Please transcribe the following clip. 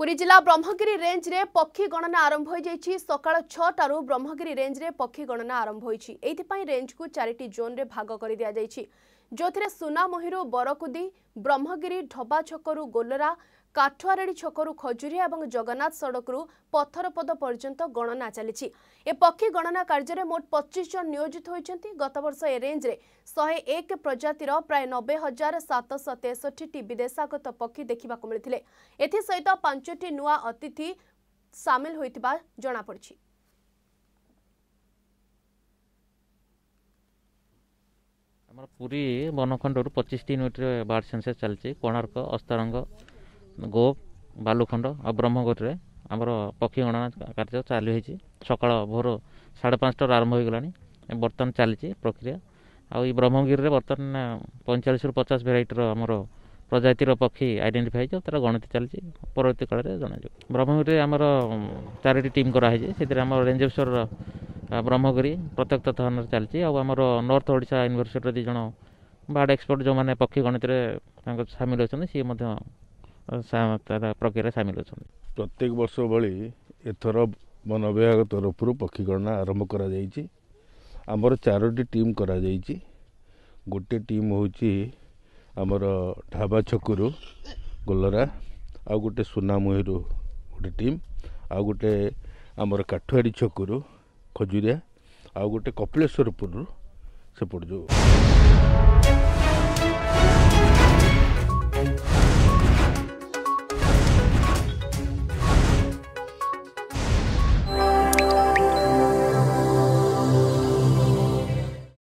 ପୁରୀ ଜିଲ୍ଲା ବ୍ରହ୍ମଗିରି ରେଞ୍ଜରେ ପକ୍ଷୀ ଗଣନା ଆରମ୍ଭ ହୋଇଯାଇଛି ସକାଳ ଛଅଟାରୁ ବ୍ରହ୍ମଗିରି ରେଞ୍ଜରେ ପକ୍ଷୀ ଗଣନା ଆରମ୍ଭ ହୋଇଛି ଏଥିପାଇଁ ରେଞ୍ଜକୁ ଚାରିଟି ଜୋନ୍ରେ ଭାଗ କରି ଦିଆଯାଇଛି ଯେଉଁଥିରେ ସୁନାମହିରୁ ବରକୁଦି ବ୍ରହ୍ମଗିରି ଢବା ଛକରୁ ଗୋଲରା କାଠୁଆରେଡ଼ି ଛକରୁ ଖଜୁରିଆ ଏବଂ ଜଗନ୍ନାଥ ସଡ଼କରୁ ପଥରପଦ ପର୍ଯ୍ୟନ୍ତ ଗଣନା ଚାଲିଛି ଏ ପକ୍ଷୀ ଗଣନା କାର୍ଯ୍ୟରେ ମୋଟ ପଚିଶ ଜଣ ନିୟୋଜିତ ହୋଇଛନ୍ତି ଗତବର୍ଷ ଏ ରେଞ୍ଜରେ ଶହେ ଏକ ପ୍ରଜାତିର ପ୍ରାୟ ନବେ ହଜାର ସାତଶହ ତେଷଠିଟି ବିଦେଶାଗତ ପକ୍ଷୀ ଦେଖିବାକୁ ମିଳିଥିଲେ ଏଥିସହିତ ପାଞ୍ଚଟି ନୂଆ ଅତିଥି ସାମିଲ ହୋଇଥିବା ଜଣାପଡ଼ିଛି ଆମର ପୁରୀ ବନଖଣ୍ଡରୁ ପଚିଶଟି ୟୁନିଟ୍ରେ ବାର୍ଡ ସେନ୍ସେସ୍ ଚାଲିଛି କୋଣାର୍କ ଅସ୍ତରଙ୍ଗ ଗୋପ ବାଲୁଖଣ୍ଡ ଆଉ ବ୍ରହ୍ମଗୁରିରେ ଆମର ପକ୍ଷୀ ଗଣନା କାର୍ଯ୍ୟ ଚାଲୁ ହୋଇଛି ସକାଳ ଭୋର ସାଢ଼େ ପାଞ୍ଚଟାରୁ ଆରମ୍ଭ ହୋଇଗଲାଣି ବର୍ତ୍ତମାନ ଚାଲିଛି ପ୍ରକ୍ରିୟା ଆଉ ଏଇ ବ୍ରହ୍ମଗିରିରେ ବର୍ତ୍ତମାନ ପଇଁଚାଳିଶରୁ ପଚାଶ ଭେରାଇଟିର ଆମର ପ୍ରଜାତିର ପକ୍ଷୀ ଆଇଡେଣ୍ଟିଫାଇ ହେଇଛି ତା'ର ଗଣତି ଚାଲିଛି ପରବର୍ତ୍ତୀ କାଳରେ ଜଣାଯିବ ବ୍ରହ୍ମଗିରିରେ ଆମର ଚାରିଟି ଟିମ୍ କରାହେଇଛି ସେଥିରେ ଆମର ରେଞ୍ଜ ବ୍ରହ୍ମଗିରି ପ୍ରତ୍ୟେକ ତତ୍ତ୍ୱାବଧାନରେ ଚାଲିଛି ଆଉ ଆମର ନର୍ଥ ଓଡ଼ିଶା ୟୁନିଭର୍ସିଟିର ଦୁଇ ଜଣ ବାର୍ଡ଼ ଏକ୍ସପର୍ଟ ଯେଉଁମାନେ ପକ୍ଷୀ ଗଣିତରେ ତାଙ୍କ ସାମିଲ ଅଛନ୍ତି ସିଏ ମଧ୍ୟ ପ୍ରକ୍ରିୟାରେ ସାମିଲ ଅଛନ୍ତି ପ୍ରତ୍ୟେକ ବର୍ଷ ଭଳି ଏଥର ବନ ବିଭାଗ ତରଫରୁ ପକ୍ଷୀ ଗଣନା ଆରମ୍ଭ କରାଯାଇଛି ଆମର ଚାରୋଟି ଟିମ୍ କରାଯାଇଛି ଗୋଟିଏ ଟିମ୍ ହେଉଛି ଆମର ଢାବା ଛକରୁ ଗୋଲରା ଆଉ ଗୋଟେ ସୁନାମୁହିରୁ ଗୋଟେ ଟିମ୍ ଆଉ ଗୋଟେ ଆମର କାଠୁଆରୀ ଛକରୁ ଖଜୁରିଆ ଆଉ ଗୋଟେ କପିଳେଶ୍ୱରପୁରରୁ ସେପଟ ଯେଉଁ